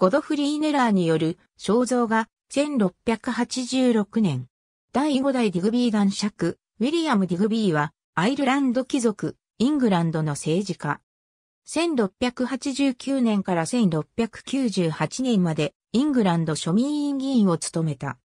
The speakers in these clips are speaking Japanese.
ゴドフリー・ネラーによる肖像が1686年、第5代ディグビー男爵、ウィリアム・ディグビーは、アイルランド貴族、イングランドの政治家。1689年から1698年まで、イングランド庶民委員議員を務めた。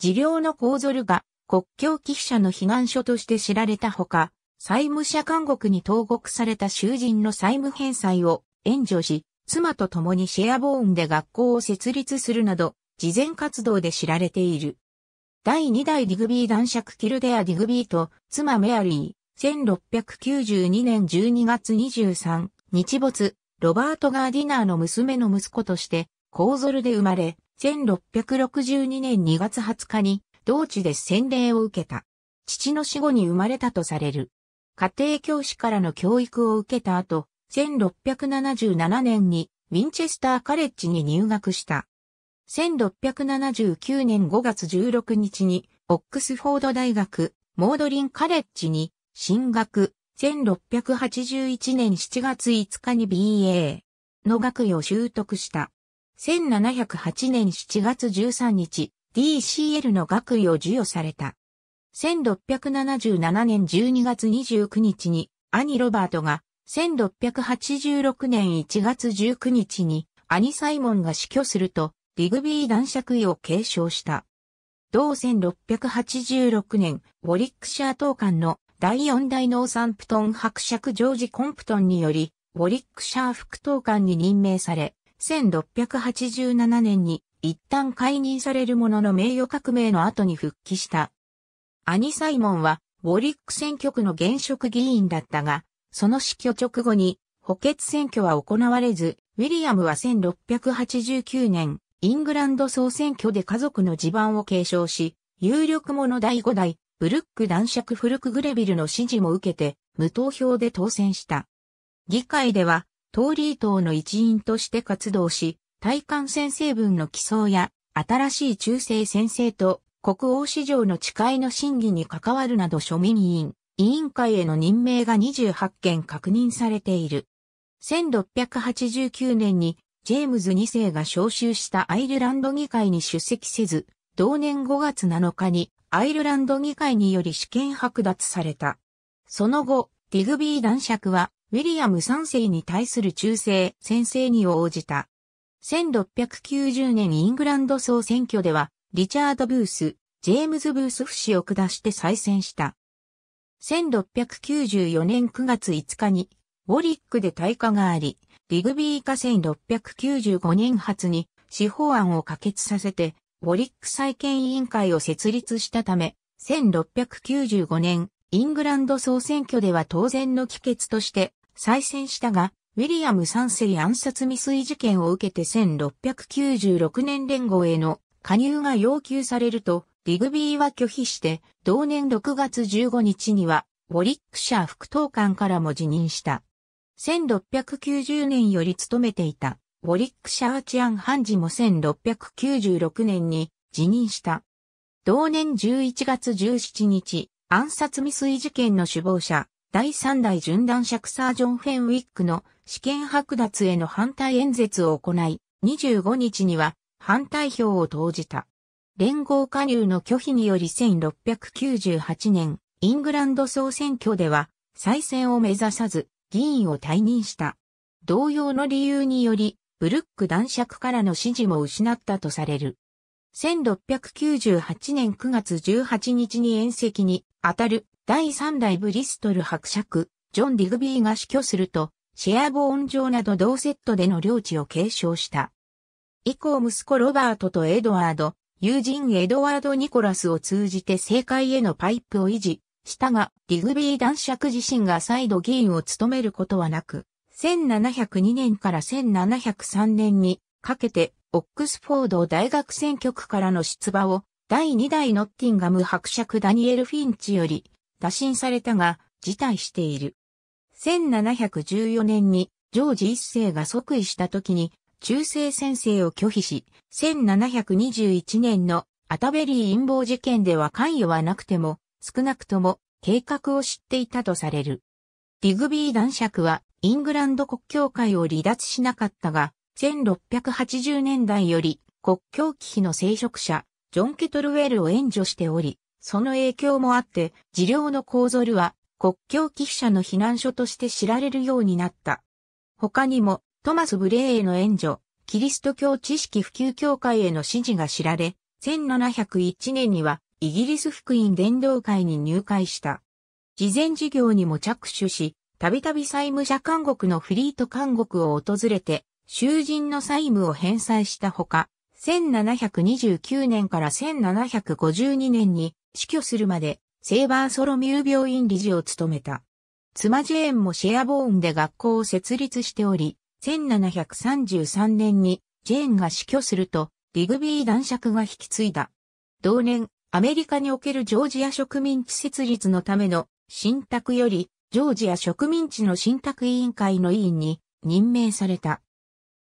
持病のコーゾルが、国境寄付者の避難所として知られたほか、債務者監獄に投獄された囚人の債務返済を援助し、妻と共にシェアボーンで学校を設立するなど、事前活動で知られている。第2代ディグビー男爵キルデア・ディグビーと妻メアリー、1692年12月23日没、ロバート・ガーディナーの娘の息子として、コーゾルで生まれ、1662年2月20日に、同地で洗礼を受けた。父の死後に生まれたとされる。家庭教師からの教育を受けた後、1677年にウィンチェスターカレッジに入学した。1679年5月16日にオックスフォード大学モードリンカレッジに進学。1681年7月5日に BA の学位を習得した。1708年7月13日、DCL の学位を授与された。1677年12月29日に兄ロバートが1686年1月19日にアニ・サイモンが死去すると、ディグビー男爵位を継承した。同1686年、ウォリックシャー党官の第四代ノーサンプトン伯爵ジョージ・コンプトンにより、ウォリックシャー副党官に任命され、1687年に一旦解任されるものの名誉革命の後に復帰した。アニ・サイモンは、ウォリック選挙区の現職議員だったが、その死去直後に補欠選挙は行われず、ウィリアムは1689年、イングランド総選挙で家族の地盤を継承し、有力者第5代、ブルック男爵フルク・グレビルの支持も受けて、無投票で当選した。議会では、トーリー党の一員として活動し、対艦先生分の起草や、新しい中世先生と国王市場の誓いの審議に関わるなど庶民委員、委員会への任命が28件確認されている。1689年にジェームズ2世が招集したアイルランド議会に出席せず、同年5月7日にアイルランド議会により試験剥奪された。その後、ディグビー男爵はウィリアム3世に対する忠誠先生に応じた。1690年イングランド総選挙では、リチャード・ブース、ジェームズ・ブース不死を下して再選した。1694年9月5日に、ウォリックで退化があり、リグビー化1695年初に、司法案を可決させて、ウォリック再建委員会を設立したため、1695年、イングランド総選挙では当然の帰結として再選したが、ウィリアム3世暗殺未遂事件を受けて1696年連合への加入が要求されると、リグビーは拒否して、同年6月15日には、ウォリックシャー副統官からも辞任した。1690年より務めていた、ウォリックシャーアン判事も1696年に辞任した。同年11月17日、暗殺未遂事件の首謀者、第3代準断クサージョン・フェンウィックの試験剥奪への反対演説を行い、25日には反対票を投じた。連合加入の拒否により1698年、イングランド総選挙では、再選を目指さず、議員を退任した。同様の理由により、ブルック男爵からの支持も失ったとされる。1698年9月18日に宴席に当たる第3代ブリストル伯爵、ジョン・ディグビーが死去すると、シェアボーン城など同セットでの領地を継承した。以降息子ロバートとエドワード、友人エドワード・ニコラスを通じて政界へのパイプを維持したが、リグビー男爵自身が再度議員を務めることはなく、1702年から1703年にかけて、オックスフォード大学選挙区からの出馬を、第2代ノッティンガム伯爵ダニエル・フィンチより打診されたが、辞退している。1714年にジョージ一世が即位した時に中世先生を拒否し、1721年のアタベリー陰謀事件では関与はなくても、少なくとも計画を知っていたとされる。ディグビー男爵はイングランド国教会を離脱しなかったが、1680年代より国境危機の聖職者、ジョン・ケトルウェルを援助しており、その影響もあって、治療のコーゾルは国境寄付者の避難所として知られるようになった。他にも、トマス・ブレーへの援助、キリスト教知識普及協会への支持が知られ、1701年にはイギリス福音伝道会に入会した。事前事業にも着手し、たびたび債務者監獄のフリート監獄を訪れて、囚人の債務を返済したほか、1729年から1752年に死去するまで、セーバーソロミュー病院理事を務めた。妻ジェーンもシェアボーンで学校を設立しており、1733年にジェーンが死去すると、ディグビー男爵が引き継いだ。同年、アメリカにおけるジョージア植民地設立のための信託より、ジョージア植民地の信託委員会の委員に任命された。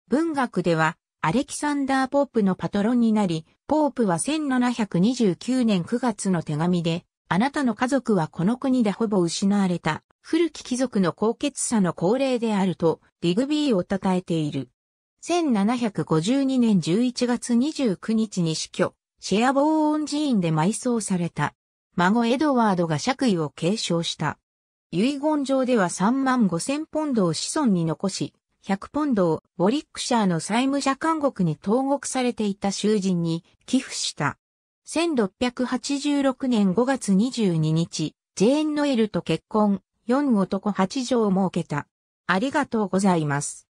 文学では、アレキサンダー・ポープのパトロンになり、ポープは1729年9月の手紙で、あなたの家族はこの国でほぼ失われた。古き貴族の高潔さの高齢であると、ディグビーを称えている。1752年11月29日に死去、シェアボーン寺院で埋葬された。孫エドワードが爵位を継承した。遺言状では3万5千ポンドを子孫に残し、100ポンドをウォリックシャーの債務者監獄に投獄されていた囚人に寄付した。1686年5月22日、ジェーン・ノエルと結婚、4男8畳を設けた。ありがとうございます。